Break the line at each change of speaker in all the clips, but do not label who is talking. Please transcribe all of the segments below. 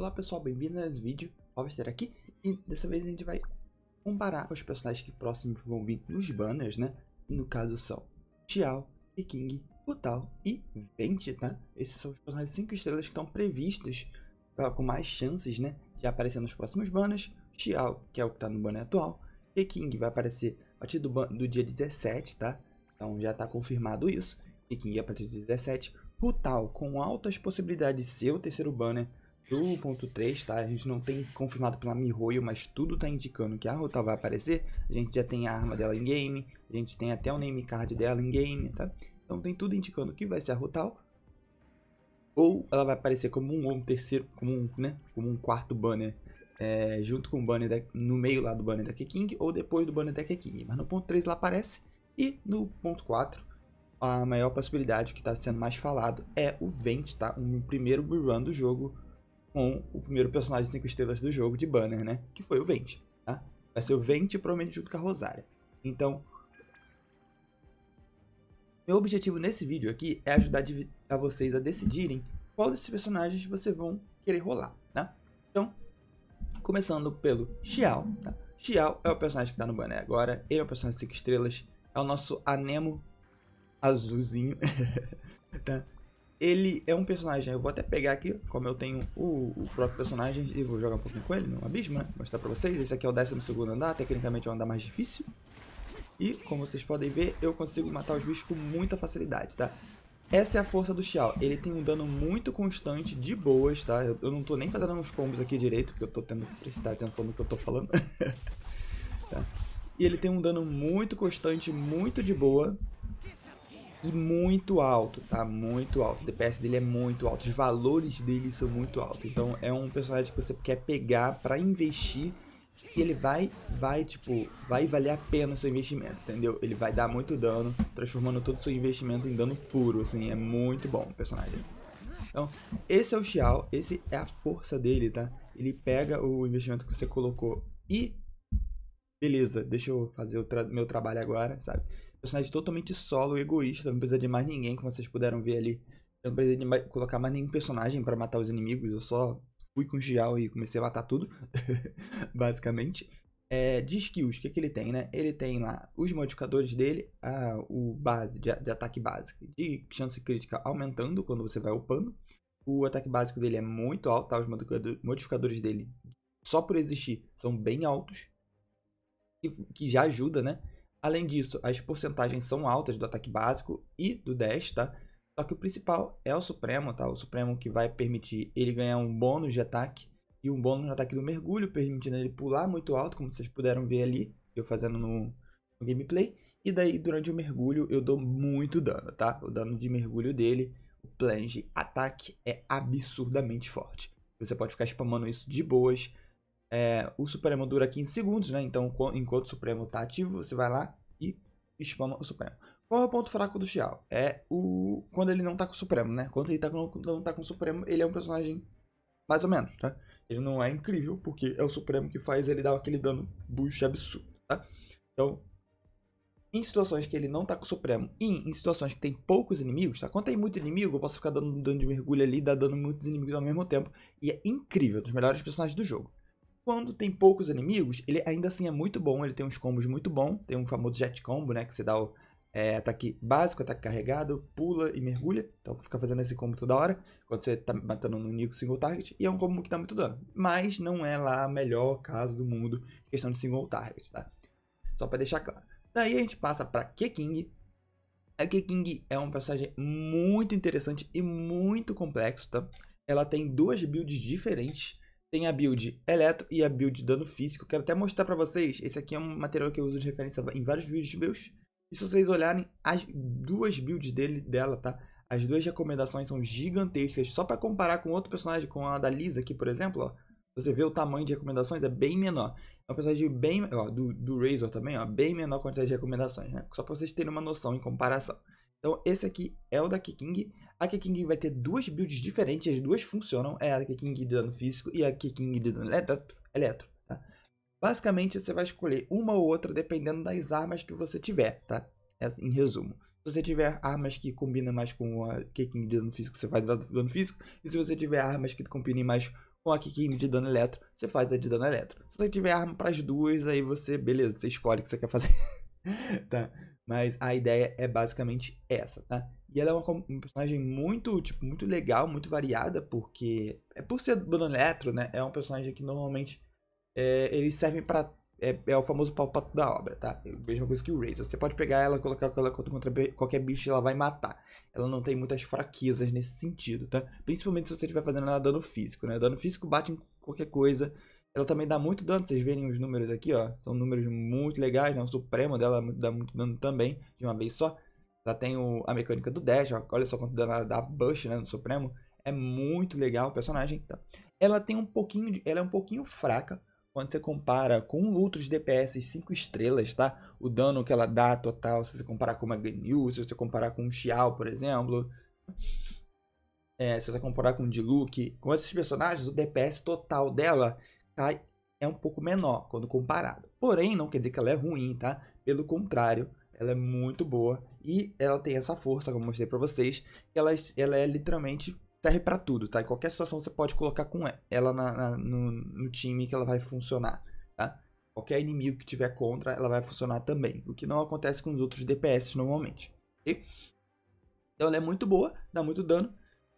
Olá pessoal, bem-vindo a mais um vídeo, Alvester aqui, e dessa vez a gente vai comparar os personagens que próximos vão vir nos banners, né? E no caso são Xiao, Peking, Putal e Vente, tá? Esses são os personagens 5 estrelas que estão previstos com mais chances, né? De aparecer nos próximos banners, Xiao, que é o que tá no banner atual, Peking vai aparecer a partir do, do dia 17, tá? Então já tá confirmado isso, Peking a partir do 17, Rutal, com altas possibilidades de ser o terceiro banner 1.3, tá? A gente não tem confirmado pela Mihoyo, mas tudo tá indicando que a Rota vai aparecer. A gente já tem a arma dela em game, a gente tem até o name card dela em game, tá? Então tem tudo indicando que vai ser a Rotal. Ou ela vai aparecer como um, um terceiro, como um, né? Como um quarto banner. É, junto com o banner da, no meio lá do banner da King ou depois do banner da King. Mas no ponto 3 ela aparece. E no ponto 4, a maior possibilidade que está sendo mais falado é o Vent, tá? Um primeiro rerun do jogo com o primeiro personagem 5 estrelas do jogo de Banner, né? Que foi o Vente, tá? Vai ser o Vente provavelmente junto com a Rosária. Então, meu objetivo nesse vídeo aqui é ajudar a vocês a decidirem qual desses personagens vocês vão querer rolar, tá? Então, começando pelo Xiao, tá? Xiao é o personagem que tá no banner agora, ele é o personagem 5 estrelas, é o nosso anemo azulzinho, tá? ele é um personagem. Né? Eu vou até pegar aqui, como eu tenho o, o próprio personagem, e vou jogar um pouquinho com ele no abismo, né? Mostrar pra vocês. Esse aqui é o 12 andar, tecnicamente é o andar mais difícil. E, como vocês podem ver, eu consigo matar os bichos com muita facilidade, tá? Essa é a força do Xiao. Ele tem um dano muito constante, de boas, tá? Eu, eu não tô nem fazendo uns combos aqui direito, porque eu tô tendo que prestar atenção no que eu tô falando. tá? E ele tem um dano muito constante, muito de boa e muito alto, tá? Muito alto. O DPS dele é muito alto, os valores dele são muito altos. Então é um personagem que você quer pegar para investir e ele vai, vai, tipo, vai valer a pena o seu investimento, entendeu? Ele vai dar muito dano, transformando todo o seu investimento em dano puro, assim, é muito bom o personagem. Então, esse é o Xiao, esse é a força dele, tá? Ele pega o investimento que você colocou e... Beleza, deixa eu fazer o tra meu trabalho agora, sabe? personagem totalmente solo, egoísta, não precisa de mais ninguém, como vocês puderam ver ali. Eu não precisei de mais, colocar mais nenhum personagem para matar os inimigos, eu só fui com o Xiao e comecei a matar tudo, basicamente. É, de skills, o que, que ele tem, né? Ele tem lá os modificadores dele, a, o base, de, de ataque básico, de chance crítica aumentando quando você vai upando. O ataque básico dele é muito alto, tá? os modificadores dele, só por existir, são bem altos, que, que já ajuda, né? Além disso, as porcentagens são altas do ataque básico e do dash, tá? Só que o principal é o Supremo, tá? O Supremo que vai permitir ele ganhar um bônus de ataque e um bônus de ataque do mergulho, permitindo ele pular muito alto, como vocês puderam ver ali, eu fazendo no, no gameplay. E daí, durante o mergulho, eu dou muito dano, tá? O dano de mergulho dele, o plunge ataque é absurdamente forte. Você pode ficar spamando isso de boas é, o Supremo dura 15 segundos, né? Então, enquanto o Supremo está ativo, você vai lá e spama o Supremo. Qual é o ponto fraco do Xiao? É o quando ele não tá com o Supremo, né? Quando ele tá com, não tá com o Supremo, ele é um personagem mais ou menos, tá? Ele não é incrível, porque é o Supremo que faz ele dar aquele dano bucha absurdo, tá? Então, em situações que ele não tá com o Supremo e em situações que tem poucos inimigos, tá? Quando tem muito inimigo, eu posso ficar dando dano de mergulho ali, dar dano muitos inimigos ao mesmo tempo. E é incrível, dos melhores personagens do jogo. Quando tem poucos inimigos, ele ainda assim é muito bom, ele tem uns combos muito bom, tem um famoso jet combo, né, que você dá o é, ataque básico, ataque carregado, pula e mergulha, então fica fazendo esse combo toda hora, quando você tá matando no único single target, e é um combo que dá muito dano, mas não é lá a melhor caso do mundo, questão de single target, tá? Só para deixar claro. Daí a gente passa para Keking, a Keking é um personagem muito interessante e muito complexo, tá? Ela tem duas builds diferentes, tem a build eletro e a build dano físico. Quero até mostrar para vocês. Esse aqui é um material que eu uso de referência em vários vídeos meus. E se vocês olharem as duas builds dele, dela, tá? As duas recomendações são gigantescas. Só para comparar com outro personagem, com a da Lisa aqui, por exemplo, ó. Você vê o tamanho de recomendações, é bem menor. É um personagem bem... Ó, do, do Razor também, ó. Bem menor quantidade de recomendações, né? Só para vocês terem uma noção em comparação. Então, esse aqui é o da Kiking. A Keking vai ter duas builds diferentes, as duas funcionam. É a Keking de dano físico e a Keking de dano eletro. Tá? Basicamente, você vai escolher uma ou outra dependendo das armas que você tiver, tá? É, assim, em resumo. Se você tiver armas que combinam mais com a Keking de dano físico, você faz a dano físico. E se você tiver armas que combinem mais com a Kikim de dano eletro, você faz a de dano eletro. Se você tiver arma para as duas, aí você, beleza, você escolhe o que você quer fazer. tá? Mas a ideia é basicamente essa, tá? E ela é uma, uma personagem muito, tipo, muito legal, muito variada, porque é por ser dona Eletro, né? É um personagem que normalmente é, eles servem para é, é, o famoso palpato da obra, tá? mesma coisa que o Razor. Você pode pegar ela, colocar ela contra qualquer bicho e ela vai matar. Ela não tem muitas fraquezas nesse sentido, tá? Principalmente se você estiver fazendo ela dano físico, né? Dano físico bate em qualquer coisa ela também dá muito dano, vocês verem os números aqui, ó. São números muito legais, né? O Supremo dela dá muito dano também, de uma vez só. Ela tem o, a mecânica do Dash, ó. olha só quanto dano ela dá Bush, né, no Supremo. É muito legal o personagem, tá? Ela tem um pouquinho, de, ela é um pouquinho fraca quando você compara com outros DPS 5 estrelas, tá? O dano que ela dá total, se você comparar com uma Ganyu, se você comparar com um Xiao, por exemplo. É, se você comparar com o Diluc, com esses personagens, o DPS total dela tá? É um pouco menor quando comparado. Porém, não quer dizer que ela é ruim, tá? Pelo contrário, ela é muito boa e ela tem essa força, como eu mostrei para vocês, que ela, ela é literalmente serve para tudo, tá? Em qualquer situação você pode colocar com ela na, na, no, no, time que ela vai funcionar, tá? Qualquer inimigo que tiver contra, ela vai funcionar também, o que não acontece com os outros DPS normalmente. Okay? Então ela é muito boa, dá muito dano.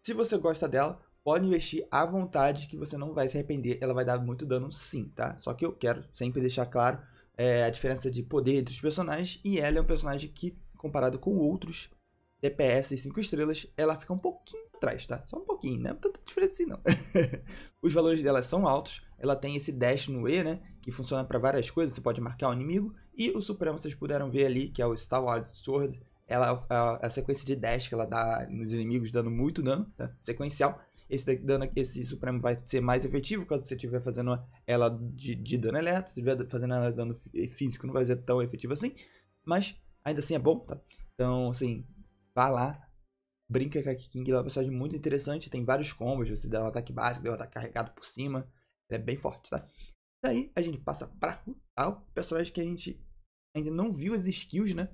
Se você gosta dela, Pode investir à vontade que você não vai se arrepender. Ela vai dar muito dano sim, tá? Só que eu quero sempre deixar claro é, a diferença de poder entre os personagens. E ela é um personagem que, comparado com outros DPS 5 estrelas, ela fica um pouquinho atrás, tá? Só um pouquinho, não é tanta diferença assim não. os valores dela são altos. Ela tem esse dash no E, né? Que funciona para várias coisas. Você pode marcar um inimigo. E o Supremo, vocês puderam ver ali, que é o Star Wars Sword. Ela, a, é é é a sequência de dash que ela dá nos inimigos, dando muito dano, tá? Sequencial esse dano, esse Supremo vai ser mais efetivo caso você estiver fazendo ela de, de dano elétrico, se estiver fazendo ela de dano eh, físico não vai ser tão efetivo assim, mas ainda assim é bom, tá? Então, assim, vá lá, brinca com a King, ela é uma personagem muito interessante, tem vários combos, você dá um ataque básico, deu um ataque carregado por cima, ela é bem forte, tá? Daí a gente passa pra tal tá? personagem que a gente ainda não viu as skills, né?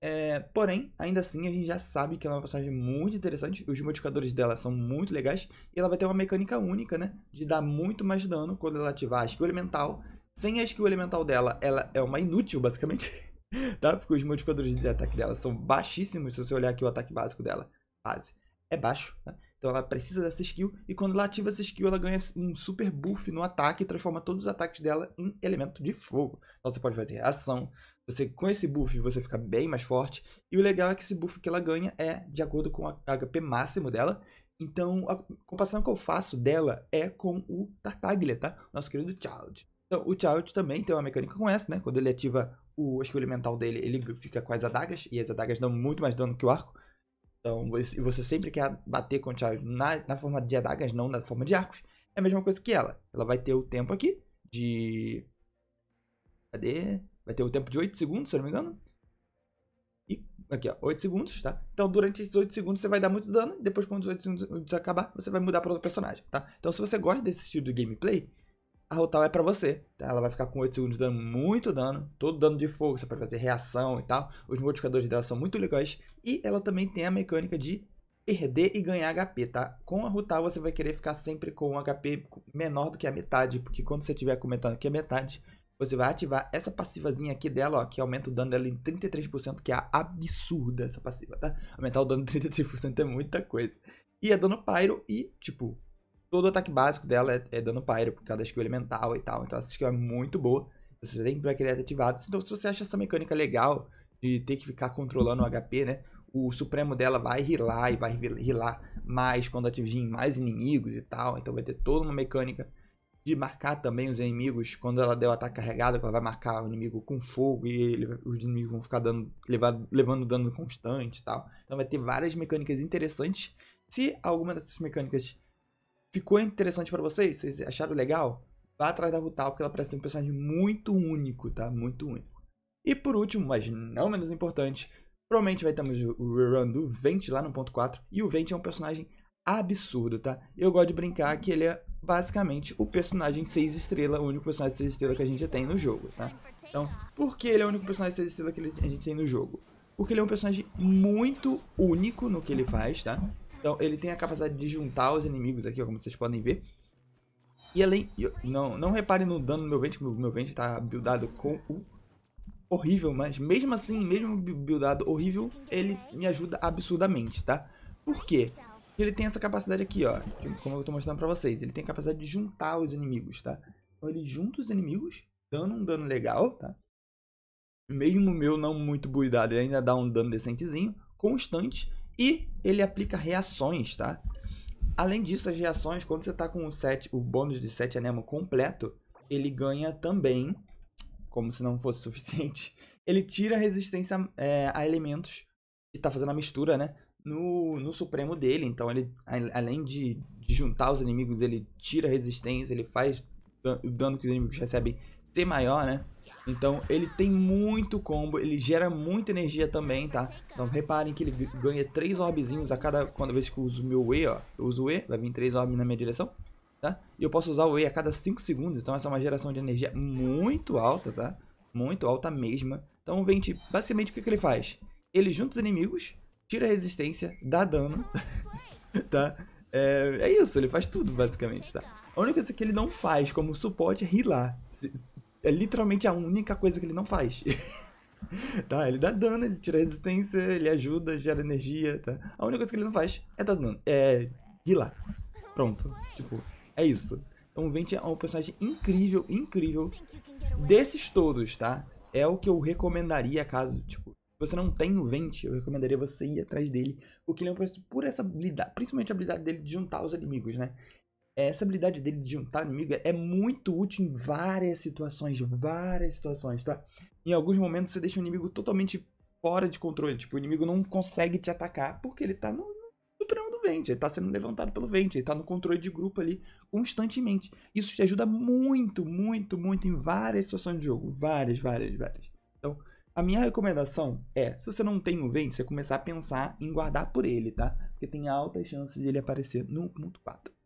É, porém, ainda assim, a gente já sabe que ela é uma personagem muito interessante, os modificadores dela são muito legais, e ela vai ter uma mecânica única, né? De dar muito mais dano quando ela ativar a skill elemental. Sem a skill elemental dela, ela é uma inútil, basicamente, tá? Porque os modificadores de ataque dela são baixíssimos, se você olhar aqui o ataque básico dela, base, é baixo, Né? Então ela precisa dessa skill, e quando ela ativa essa skill, ela ganha um super buff no ataque e transforma todos os ataques dela em elemento de fogo. Então você pode fazer ação, você com esse buff você fica bem mais forte, e o legal é que esse buff que ela ganha é de acordo com a HP máximo dela, então, a comparação que eu faço dela é com o Tartaglia, tá? Nosso querido Child. Então, o Child também tem uma mecânica com essa, né? Quando ele ativa o skill elemental dele, ele fica com as adagas, e as adagas dão muito mais dano que o arco. Então, e você sempre quer bater com o chave na, na forma de adagas, não na forma de arcos. É a mesma coisa que ela. Ela vai ter o tempo aqui de... Cadê? Vai ter o tempo de 8 segundos, se eu não me engano. E aqui, ó, 8 segundos, tá? Então, durante esses 8 segundos você vai dar muito dano. E depois, quando os 8 segundos acabar, você vai mudar para outro personagem, tá? Então, se você gosta desse estilo de gameplay, a Rotal é para você. Tá? Ela vai ficar com 8 segundos de dano, muito dano, todo dano de fogo, você pode fazer reação e tal. Os modificadores dela são muito legais. E ela também tem a mecânica de perder e ganhar HP, tá? Com a Rutal você vai querer ficar sempre com um HP menor do que a metade, porque quando você estiver comentando que é metade, você vai ativar essa passivazinha aqui dela, ó, que aumenta o dano dela em 33%, que é absurda essa passiva, tá? Aumentar o dano em 33% é muita coisa. E é dano Pyro e, tipo, todo o ataque básico dela é, é dano pyro, por causa da skill elemental e tal. Então essa skill é muito boa. Você tem que querer ativado. Então, se você acha essa mecânica legal de ter que ficar controlando o HP, né? O Supremo dela vai rilar e vai rilar mais quando atingir mais inimigos e tal. Então vai ter toda uma mecânica de marcar também os inimigos quando ela der o ataque carregado, ela vai marcar o inimigo com fogo e ele, os inimigos vão ficar dando, levado, levando dano constante e tal. Então vai ter várias mecânicas interessantes. Se alguma dessas mecânicas Ficou interessante para vocês? Vocês acharam legal? Vá atrás da Rutal, porque ela parece um personagem muito único, tá? Muito único. E por último, mas não menos importante, provavelmente vai ter o rerun do Vent lá no ponto 4. E o Vent é um personagem absurdo, tá? Eu gosto de brincar que ele é basicamente o personagem 6 estrela, o único personagem 6 estrela que a gente tem no jogo, tá? Então, por que ele é o único personagem 6 estrela que a gente tem no jogo? Porque ele é um personagem muito único no que ele faz, tá? Então, ele tem a capacidade de juntar os inimigos aqui, ó, como vocês podem ver. E além... Não, não reparem no dano do meu ventre, porque o meu ventre tá buildado com o horrível, mas mesmo assim, mesmo buildado horrível, ele me ajuda absurdamente, tá? Por quê? Ele tem essa capacidade aqui, ó, como eu tô mostrando pra vocês. Ele tem a capacidade de juntar os inimigos, tá? Então ele junta os inimigos, dando um dano legal, tá? Mesmo o meu não muito buildado, ele ainda dá um dano decentezinho, constante, e ele aplica reações, tá? Além disso, as reações, quando você tá com o, set, o bônus de 7 anemo completo, ele ganha também, como se não fosse suficiente, ele tira a resistência é, a elementos que tá fazendo a mistura, né? No, no supremo dele. Então, ele, além de, de juntar os inimigos, ele tira a resistência, ele faz o dano que os inimigos recebem ser maior, né? Então ele tem muito combo, ele gera muita energia também, tá? Então reparem que ele ganha 3 orbezinhos a cada quando vez que eu uso meu E, ó. Eu uso o E, vai vir 3 orbes na minha direção, tá? E eu posso usar o E a cada 5 segundos, então essa é uma geração de energia muito alta, tá? Muito alta mesmo. Então vem, tipo, basicamente o que, que ele faz? Ele junta os inimigos, tira a resistência, dá dano, tá? É, é, isso, ele faz tudo basicamente, tá? A única coisa que ele não faz como suporte é healar é literalmente a única coisa que ele não faz. tá? Ele dá dano, ele tira resistência, ele ajuda, gera energia, tá? A única coisa que ele não faz é dar dano. É healar. Pronto. Tipo, é isso. Então, o Vente é um personagem incrível, incrível. Desses todos, tá? É o que eu recomendaria caso, tipo, você não tem o Vente, eu recomendaria você ir atrás dele, porque ele é um por essa habilidade, principalmente a habilidade dele de juntar os inimigos, né? É, essa habilidade dele de juntar inimigo é muito útil em várias situações, várias situações, tá? Em alguns momentos você deixa o inimigo totalmente fora de controle, tipo, o inimigo não consegue te atacar porque ele tá no, no supremo do vento, ele tá sendo levantado pelo vento, ele tá no controle de grupo ali constantemente. Isso te ajuda muito, muito, muito em várias situações de jogo, várias, várias, várias. Então, a minha recomendação é, se você não tem o vento, você começar a pensar em guardar por ele, tá? Porque tem alta chance de ele aparecer no ponto 4.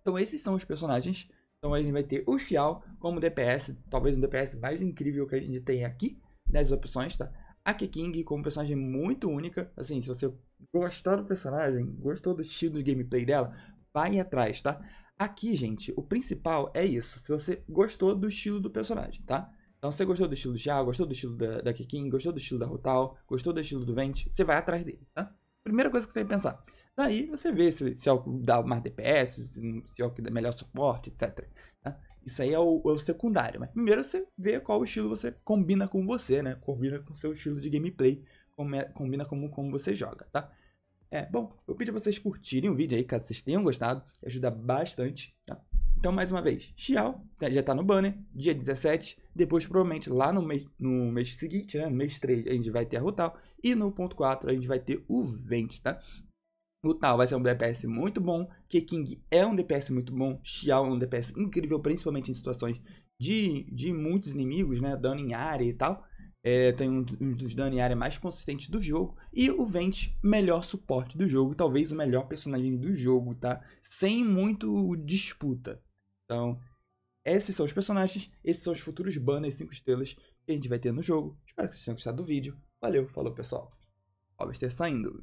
Então esses são os personagens. Então a gente vai ter o Xiao como DPS, talvez um DPS mais incrível que a gente tem aqui nas né, opções, tá? A King como personagem muito única, assim, se você gostar do personagem, gostou do estilo de gameplay dela, vai atrás, tá? Aqui, gente, o principal é isso, se você gostou do estilo do personagem, tá? Então, se você gostou do estilo do Xiao, gostou do estilo da, da gostou do estilo da Rutal, gostou do estilo do Vente, você vai atrás dele, tá? Primeira coisa que você tem que pensar aí você vê se, se é o que dá mais DPS, se, se é o que dá melhor suporte, etc. Tá? Né? Isso aí é o, é o, secundário, mas primeiro você vê qual estilo você combina com você, né? Combina com seu estilo de gameplay, combina como, como você joga, tá? É, bom, eu pedi pra vocês curtirem o vídeo aí, caso vocês tenham gostado, ajuda bastante, tá? Então, mais uma vez, Xiao já tá no banner, dia 17, depois provavelmente lá no mês, no mês seguinte, né, no mês 3, a gente vai ter a Rutal, e no ponto 4 a gente vai ter o Vent, tá? O Tal vai ser um DPS muito bom, Keking é um DPS muito bom, Xiao é um DPS incrível, principalmente em situações de, de muitos inimigos, né? Dano em área e tal. É, tem um, um dos dano em área mais consistentes do jogo. E o Vente, melhor suporte do jogo, talvez o melhor personagem do jogo, tá? Sem muito disputa. Então, esses são os personagens, esses são os futuros banners 5 estrelas que a gente vai ter no jogo. Espero que vocês tenham gostado do vídeo. Valeu, falou pessoal. Robester saindo.